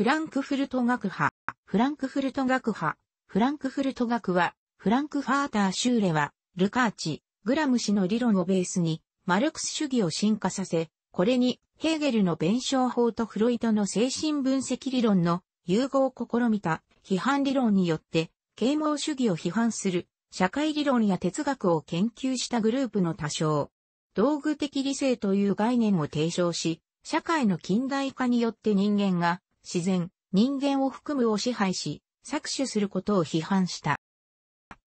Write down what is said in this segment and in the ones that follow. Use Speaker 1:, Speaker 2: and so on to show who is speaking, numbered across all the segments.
Speaker 1: フランクフルト学派、フランクフルト学派、フランクフルト学は、フランクファーター・シューレは、ルカーチ、グラム氏の理論をベースに、マルクス主義を進化させ、これに、ヘーゲルの弁証法とフロイトの精神分析理論の融合を試みた批判理論によって、啓蒙主義を批判する社会理論や哲学を研究したグループの多少、道具的理性という概念を提唱し、社会の近代化によって人間が自然、人間を含むを支配し、搾取することを批判した。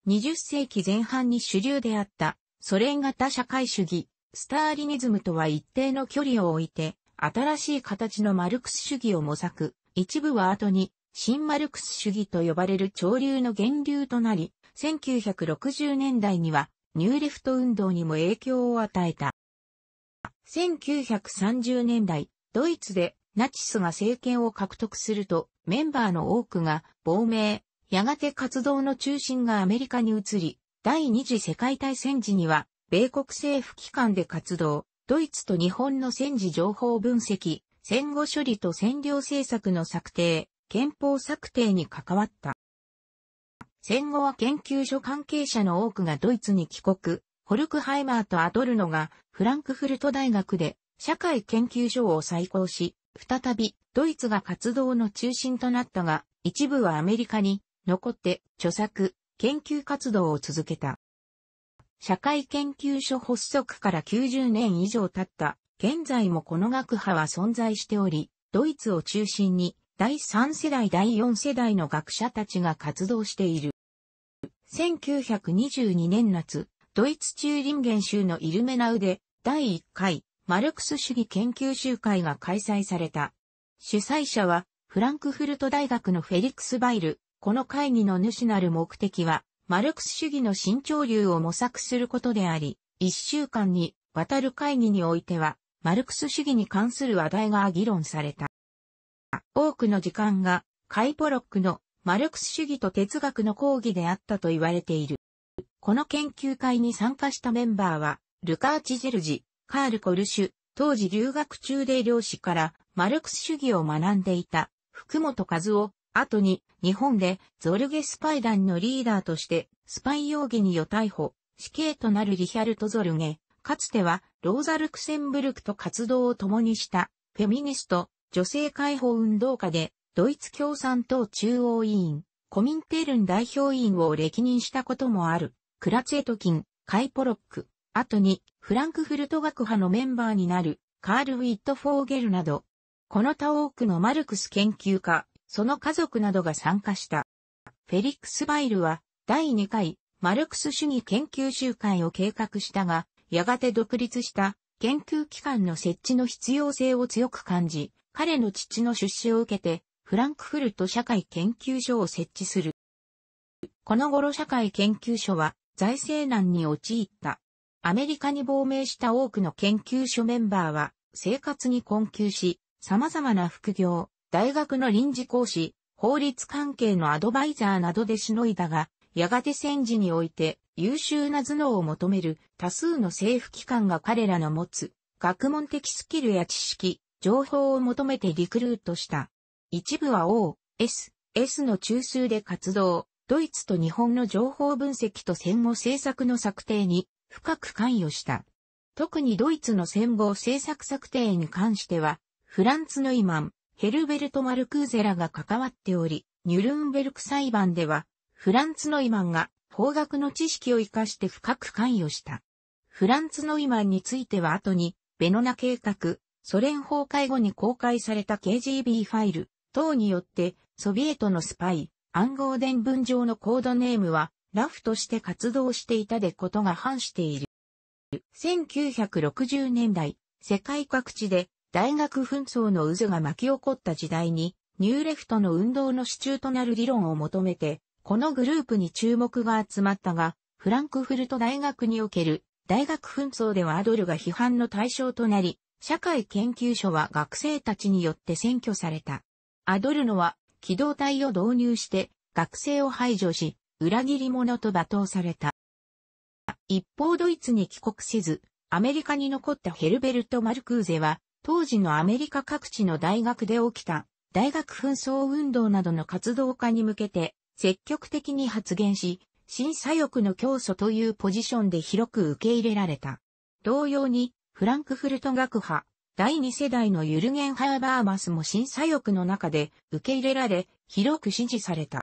Speaker 1: 20世紀前半に主流であったソ連型社会主義、スターリニズムとは一定の距離を置いて、新しい形のマルクス主義を模索、一部は後に新マルクス主義と呼ばれる潮流の源流となり、1960年代にはニューレフト運動にも影響を与えた。1930年代、ドイツでナチスが政権を獲得すると、メンバーの多くが亡命、やがて活動の中心がアメリカに移り、第二次世界大戦時には、米国政府機関で活動、ドイツと日本の戦時情報分析、戦後処理と占領政策の策定、憲法策定に関わった。戦後は研究所関係者の多くがドイツに帰国、ホルクハイマーとアドルノがフランクフルト大学で社会研究所を再興し、再びドイツが活動の中心となったが、一部はアメリカに残って著作、研究活動を続けた。社会研究所発足から90年以上経った、現在もこの学派は存在しており、ドイツを中心に第3世代第4世代の学者たちが活動している。1922年夏、ドイツ中林ゲン州のイルメナウで第1回マルクス主義研究集会が開催された。主催者は、フランクフルト大学のフェリックス・バイル。この会議の主なる目的は、マルクス主義の新潮流を模索することであり、一週間にわたる会議においては、マルクス主義に関する話題が議論された。多くの時間が、カイポロックのマルクス主義と哲学の講義であったと言われている。この研究会に参加したメンバーは、ルカーチ・ジェルジ、カール・コルシュ、当時留学中で漁師からマルクス主義を学んでいた福本和夫、後に日本でゾルゲスパイ団のリーダーとしてスパイ容疑によ逮捕、死刑となるリヒャルト・ゾルゲ、かつてはローザ・ルクセンブルクと活動を共にしたフェミニスト、女性解放運動家でドイツ共産党中央委員、コミンテルン代表委員を歴任したこともある、クラツェトキン、カイポロック、後にフランクフルト学派のメンバーになるカール・ウィット・フォーゲルなど、この他多くのマルクス研究家、その家族などが参加した。フェリックス・バイルは第2回マルクス主義研究集会を計画したが、やがて独立した研究機関の設置の必要性を強く感じ、彼の父の出資を受けて、フランクフルト社会研究所を設置する。この頃社会研究所は財政難に陥った。アメリカに亡命した多くの研究所メンバーは、生活に困窮し、様々な副業、大学の臨時講師、法律関係のアドバイザーなどでしのいだが、やがて戦時において優秀な頭脳を求める多数の政府機関が彼らの持つ学問的スキルや知識、情報を求めてリクルートした。一部は O、S、S の中枢で活動、ドイツと日本の情報分析と戦後政策の策定に深く関与した。特にドイツの戦後政策策定に関しては、フランツ・ノイマン、ヘルベルト・マルクーゼラが関わっており、ニュルンベルク裁判では、フランツ・ノイマンが法学の知識を活かして深く関与した。フランツ・ノイマンについては後に、ベノナ計画、ソ連崩壊後に公開された KGB ファイル等によって、ソビエトのスパイ、暗号伝文上のコードネームは、ラフとして活動していたでことが反している。1960年代、世界各地で大学紛争の渦が巻き起こった時代に、ニューレフトの運動の支柱となる理論を求めて、このグループに注目が集まったが、フランクフルト大学における大学紛争ではアドルが批判の対象となり、社会研究所は学生たちによって占拠された。アドルノは機動隊を導入して学生を排除し、裏切り者と罵倒された。一方ドイツに帰国せず、アメリカに残ったヘルベルト・マルクーゼは、当時のアメリカ各地の大学で起きた、大学紛争運動などの活動家に向けて、積極的に発言し、審査欲の教祖というポジションで広く受け入れられた。同様に、フランクフルト学派、第二世代のユルゲン・ハーバーマスも審査欲の中で受け入れられ、広く支持された。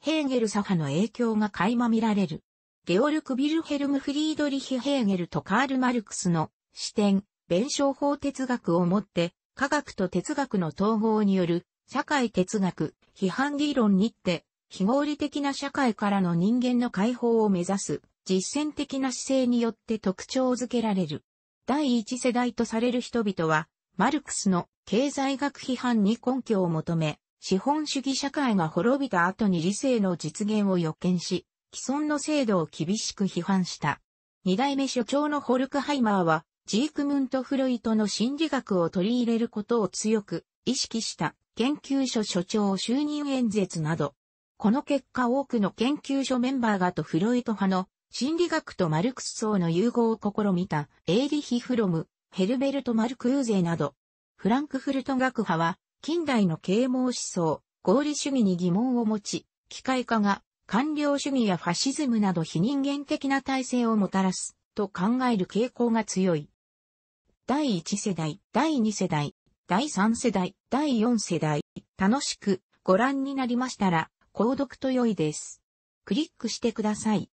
Speaker 1: ヘーゲル左派の影響が垣間見られる。ゲオルク・ビルヘルム・フリードリヒ・ヘーゲルとカール・マルクスの視点、弁証法哲学をもって、科学と哲学の統合による社会哲学、批判議論にって、非合理的な社会からの人間の解放を目指す実践的な姿勢によって特徴づけられる。第一世代とされる人々は、マルクスの経済学批判に根拠を求め、資本主義社会が滅びた後に理性の実現を予見し、既存の制度を厳しく批判した。二代目所長のホルクハイマーは、ジークムント・フロイトの心理学を取り入れることを強く意識した研究所所長就任演説など、この結果多くの研究所メンバーがとフロイト派の心理学とマルクス層の融合を試みたエイリヒ・フロム、ヘルベルト・マルクーゼなど、フランクフルト学派は近代の啓蒙思想、合理主義に疑問を持ち、機械化が官僚主義やファシズムなど非人間的な体制をもたらすと考える傾向が強い。第1世代、第2世代、第3世代、第4世代、楽しくご覧になりましたら、購読と良いです。クリックしてください。